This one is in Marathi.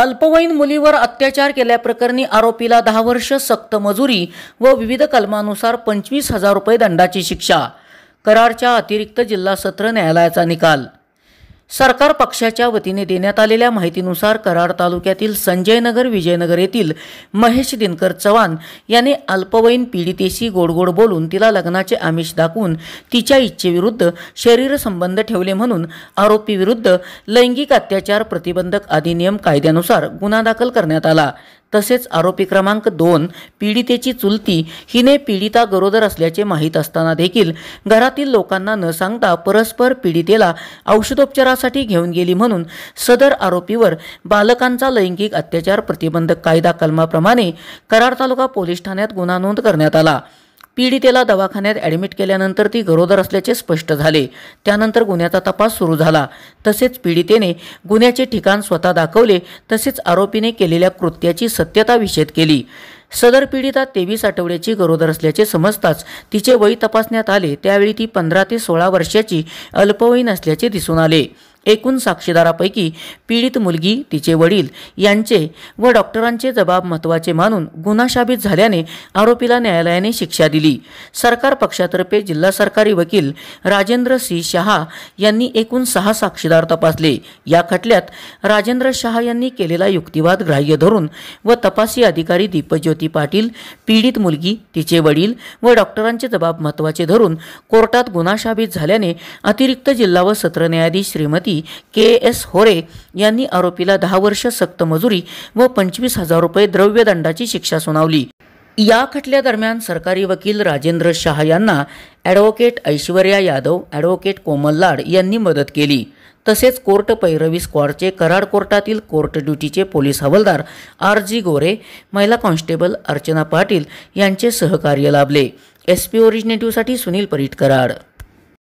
अल्पवयीन मुलीवर अत्याचार केल्याप्रकरणी आरोपीला दहा वर्ष सक्त मजुरी व विविध कलमानुसार पंचवीस हजार रुपये दंडाची शिक्षा करारच्या अतिरिक्त जिल्हा सत्र न्यायालयाचा निकाल सरकार पक्षाच्या वतीने देण्यात आलेल्या माहितीनुसार कराड तालुक्यातील संजयनगर विजयनगर येथील महेश दिनकर चव्हाण याने अल्पवयीन पीडितेशी गोडगोड बोलून तिला लग्नाचे आमिष दाखवून तिच्या इच्छेविरुद्ध शरीर संबंध ठेवले म्हणून आरोपीविरुद्ध लैंगिक अत्याचार प्रतिबंधक अधिनियम कायद्यानुसार गुन्हा दाखल करण्यात आला तसेच आरोपी क्रमांक दोन पीडितेची चुलती हिने पीडिता गरोदर असल्याचे माहीत असताना देखील घरातील लोकांना न सांगता परस्पर पीडितेला औषधोपचारासाठी घेऊन गेली म्हणून सदर आरोपीवर बालकांचा लैंगिक अत्याचार प्रतिबंधक कायदा कलमाप्रमाणे कराड तालुका पोलीस ठाण्यात गुन्हा नोंद करण्यात आला पीडितेला दवाखान्यात ॲडमिट केल्यानंतर ती गरोदर असल्याचे स्पष्ट झाले त्यानंतर गुन्ह्याचा तपास सुरू झाला तसेच पीडितेने गुन्ह्याचे ठिकाण स्वतः दाखवले तसेच आरोपीने केलेल्या कृत्याची सत्यता विषेध केली सदर पीडिता तेवीस आठवड्याची गरोदर असल्याचे समजताच तिचे वय तपासण्यात आले त्यावेळी ती पंधरा ते सोळा वर्षाची अल्पवयीन असल्याचे दिसून आले एकूण साक्षीदारापैकी पीडित मुलगी तिचे वडील यांचे व डॉक्टरांचे जबाब महत्त्वाचे मानून गुन्हा शाबित झाल्याने आरोपीला न्यायालयाने शिक्षा दिली सरकार पक्षातर्फे जिल्हा सरकारी वकील राजेंद्र सी शहा यांनी एकूण सहा साक्षीदार तपासले या खटल्यात राजेंद्र शहा यांनी केलेला युक्तिवाद ग्राह्य धरून व तपासी अधिकारी दीपज्योती पाटील पीडित मुलगी तिचे वडील व डॉक्टरांचे जबाब महत्त्वाचे धरून कोर्टात गुन्हा शाबित झाल्याने अतिरिक्त जिल्हा व सत्र न्यायाधीश श्रीमती मंत्री के एस होरे यांनी आरोपीला दहा वर्ष सक्त मजुरी व पंचवीस हजार रुपये द्रव्यदंडाची शिक्षा सुनावली या खटल्यादरम्यान सरकारी वकील राजेंद्र शाह यांना ॲडव्होकेट ऐश्वर्या यादव ॲडव्होकेट कोमल लाड यांनी मदत केली तसेच कोर्ट पैरवी स्क्वॉडचे कराड कोर्टातील कोर्ट ड्युटीचे पोलीस हवालदार आर जी गोरे महिला कॉन्स्टेबल अर्चना पाटील यांचे सहकार्य लाभले एस पी ओरिजिनेटिव्हसाठी सुनील परीट कराड